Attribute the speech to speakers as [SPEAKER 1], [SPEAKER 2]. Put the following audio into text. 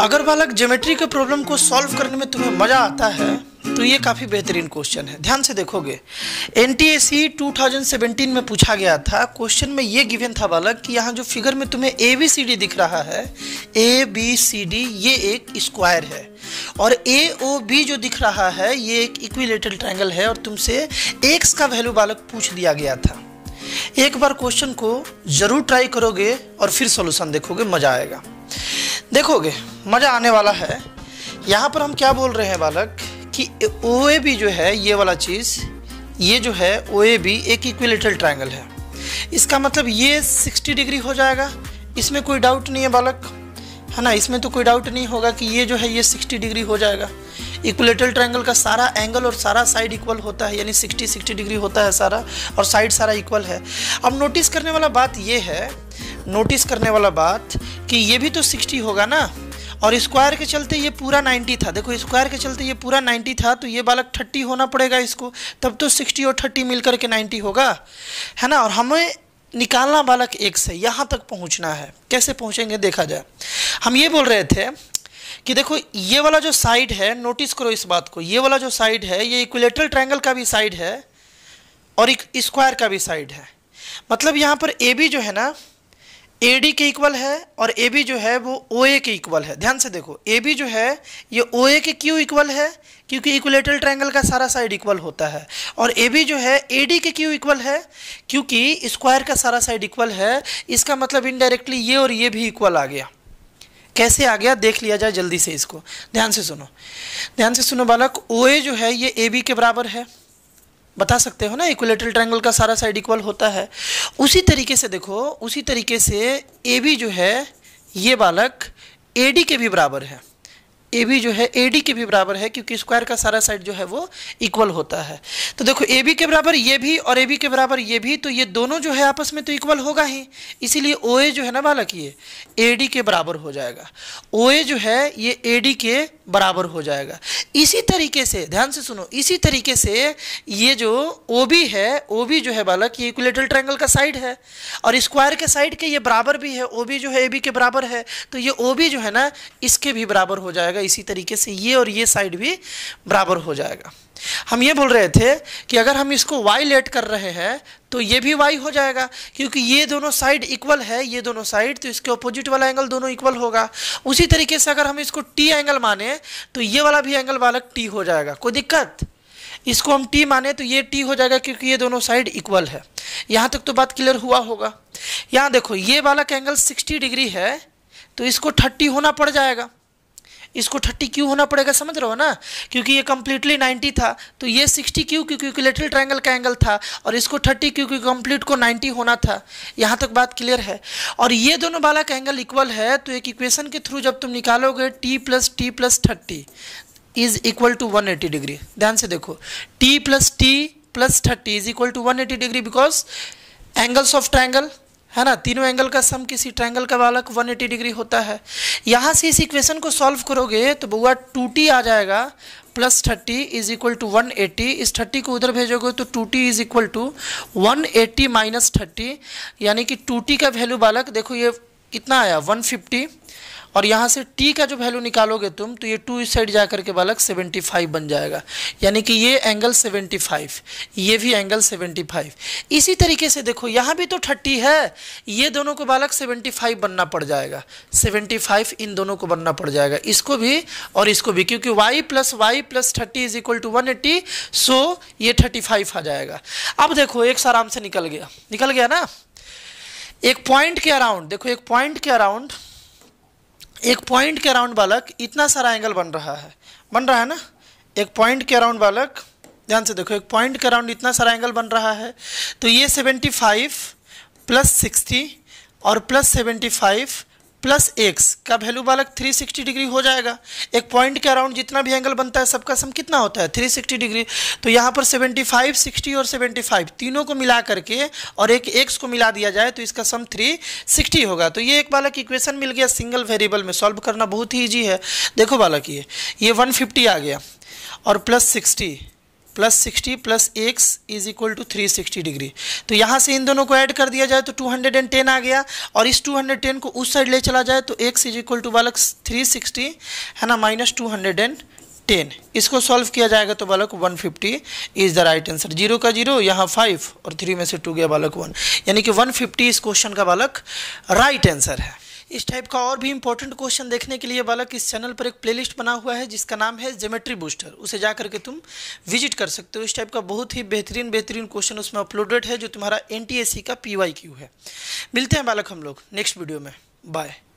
[SPEAKER 1] अगर बालक ज्योमेट्री के प्रॉब्लम को सॉल्व करने में तुम्हें मज़ा आता है तो ये काफ़ी बेहतरीन क्वेश्चन है ध्यान से देखोगे एन टी 2017 में पूछा गया था क्वेश्चन में ये गिवन था बालक कि यहाँ जो फिगर में तुम्हें ए बी सी डी दिख रहा है ए बी सी डी ये एक स्क्वायर है और ए ओ बी जो दिख रहा है ये एक इक्विलेटरल ट्रायंगल है और तुमसे एक्स का वैल्यू बालक पूछ दिया गया था एक बार क्वेश्चन को ज़रूर ट्राई करोगे और फिर सॉल्यूशन देखोगे मज़ा आएगा देखोगे मज़ा आने वाला है यहाँ पर हम क्या बोल रहे हैं बालक कि ओ ए बी जो है ये वाला चीज़ ये जो है ओ ए बी एक इक्विलेटरल ट्रायंगल है इसका मतलब ये 60 डिग्री हो जाएगा इसमें कोई डाउट नहीं है बालक है ना इसमें तो कोई डाउट नहीं होगा कि ये जो है ये 60 डिग्री हो जाएगा इक्वलेटरल ट्रायंगल का सारा एंगल और सारा साइड इक्वल होता है यानी 60 60 डिग्री होता है सारा और साइड सारा इक्वल है अब नोटिस करने वाला बात ये है नोटिस करने वाला बात कि ये भी तो 60 होगा ना और स्क्वायर के चलते ये पूरा 90 था देखो स्क्वायर के चलते ये पूरा 90 था तो ये बालक 30 होना पड़ेगा इसको तब तो 60 और 30 मिलकर के 90 होगा है ना और हमें निकालना बालक एक से यहाँ तक पहुँचना है कैसे पहुँचेंगे देखा जाए हम ये बोल रहे थे कि देखो ये वाला जो साइड है नोटिस करो इस बात को ये वाला जो साइड है ये इक्विलेटरल ट्रायंगल का भी साइड है और एक स्क्वायर का भी साइड है मतलब यहाँ पर ए बी जो है ना ए डी के इक्वल है और ए बी जो है वो ओ ए के इक्वल है ध्यान से देखो ए बी जो है ये ओ ए के क्यों इक्वल है क्योंकि इक्वलेटरल ट्रायंगल का सारा साइड इक्वल होता है और ए बी जो है ए डी के क्यों इक्वल है क्योंकि स्क्वायर का सारा साइड इक्वल है इसका मतलब इनडायरेक्टली ये और ये भी इक्वल आ गया कैसे आ गया देख लिया जाए जल्दी से इसको ध्यान से सुनो ध्यान से सुनो बालक ओ ए जो है ये ए बी के बराबर है बता सकते हो ना इक्वलेटरल ट्रायंगल का सारा साइड इक्वल होता है उसी तरीके से देखो उसी तरीके से ए बी जो है ये बालक ए डी के भी बराबर है ए बी जो है ए डी के भी बराबर है क्योंकि स्क्वायर का सारा साइड जो है वो इक्वल होता है तो देखो ए बी के बराबर ये भी और ए बी के बराबर ये भी तो ये दोनों जो है आपस में तो इक्वल होगा ही इसीलिए ओ ए जो है ना बालक ये ए डी के बराबर हो जाएगा ओ ए जो है ये ए डी के बराबर हो जाएगा इसी तरीके से ध्यान से सुनो इसी तरीके से ये जो ओ बी है ओ बी जो है बालक ये इक्विलेटरल ट्रायंगल का साइड है और स्क्वायर के साइड के ये बराबर भी है ओ बी जो है ए बी के बराबर है तो ये ओ बी जो है ना इसके भी बराबर हो जाएगा इसी तरीके से ये और ये साइड भी बराबर हो जाएगा हम ये बोल रहे थे कि अगर हम इसको वाई लेट कर रहे हैं तो ये भी वाई हो जाएगा क्योंकि ये दोनों साइड इक्वल है ये दोनों साइड तो इसके ऑपोजिट वाला एंगल दोनों इक्वल होगा उसी तरीके से अगर हम इसको टी एंगल माने तो ये वाला भी एंगल वाला टी हो जाएगा कोई दिक्कत इसको हम टी माने तो ये टी हो जाएगा क्योंकि ये दोनों साइड इक्वल है यहाँ तक तो बात क्लियर हुआ होगा यहाँ देखो ये वाला एंगल सिक्सटी डिग्री है तो इसको थर्टी होना पड़ जाएगा इसको थर्टी क्यू होना पड़ेगा समझ रहे हो ना क्योंकि ये कम्प्लीटली नाइन्टी था तो ये सिक्सटी क्यू क्योंकि इक्विलेटरल ट्राइंगल का एंगल था और इसको थर्टी क्यू क्योंकि कंप्लीट को नाइन्टी होना था यहाँ तक बात क्लियर है और ये दोनों वाला का एंगल इक्वल है तो एक इक्वेशन के थ्रू जब तुम निकालोगे T plus T plus thirty is equal to one eighty degree ध्यान से देखो T plus T plus thirty is equal to one eighty degree because angles of triangle है ना तीनों एंगल का सम किसी ट्रायंगल का बालक 180 डिग्री होता है यहाँ से इस इक्वेशन को सॉल्व करोगे तो बुआ टू टी आ जाएगा plus thirty is equal to one eighty इस थर्टी को उधर भेजोगे तो two T is equal to one eighty minus thirty यानी कि टू टी का वैल्यू बालक देखो ये कितना आया वन फिफ्टी और यहाँ से टी का जो वैल्यू निकालोगे तुम तो ये टू इस साइड जा करके बालक 75 बन जाएगा यानी कि ये एंगल 75 ये भी एंगल 75 इसी तरीके से देखो यहाँ भी तो 30 है ये दोनों को बालक 75 बनना पड़ जाएगा 75 इन दोनों को बनना पड़ जाएगा इसको भी और इसको भी क्योंकि Y plus Y plus thirty is equal to one eighty so ये थर्टी फाइव आ जाएगा अब देखो एक आराम से निकल गया निकल गया ना एक पॉइंट के अराउंड देखो एक पॉइंट के अराउंड एक पॉइंट के अराउंड बालक इतना सारा एंगल बन रहा है बन रहा है ना एक पॉइंट के अराउंड बालक ध्यान से देखो एक पॉइंट के अराउंड इतना सारा एंगल बन रहा है तो ये सेवेंटी फाइव प्लस सिक्सटी और plus seventy five plus X का वैल्यू बालक 360 डिग्री हो जाएगा एक पॉइंट के अराउंड जितना भी एंगल बनता है सबका सम कितना होता है 360 डिग्री तो यहाँ पर 75, 60 और 75 तीनों को मिला करके और एक एक्स को मिला दिया जाए तो इसका सम 360 होगा तो ये एक बालक इक्वेशन मिल गया सिंगल वेरिएबल में सॉल्व करना बहुत ही ईजी है देखो बालक ये ये वन आ गया और plus sixty plus sixty plus X is equal to three sixty degree तो यहाँ से इन दोनों को ऐड कर दिया जाए तो टू हंड्रेड एंड टेन आ गया और इस टू हंड्रेड टेन को उस साइड ले चला जाए तो एक्स इज इक्वल टू बालक थ्री सिक्सटी है ना minus two hundred and ten इसको सॉल्व किया जाएगा तो बालक one fifty is the right answer zero का जीरो यहाँ फाइव और थ्री में से टू गया बालक वन यानी कि वन फिफ्टी इस क्वेश्चन का बालक राइट आंसर है इस टाइप का और भी इंपॉर्टेंट क्वेश्चन देखने के लिए बालक इस चैनल पर एक प्लेलिस्ट बना हुआ है जिसका नाम है जोमेट्री बूस्टर उसे जा करके तुम विजिट कर सकते हो इस टाइप का बहुत ही बेहतरीन बेहतरीन क्वेश्चन उसमें अपलोडेड है जो तुम्हारा एन का पी है मिलते हैं बालक हम लोग नेक्स्ट वीडियो में बाय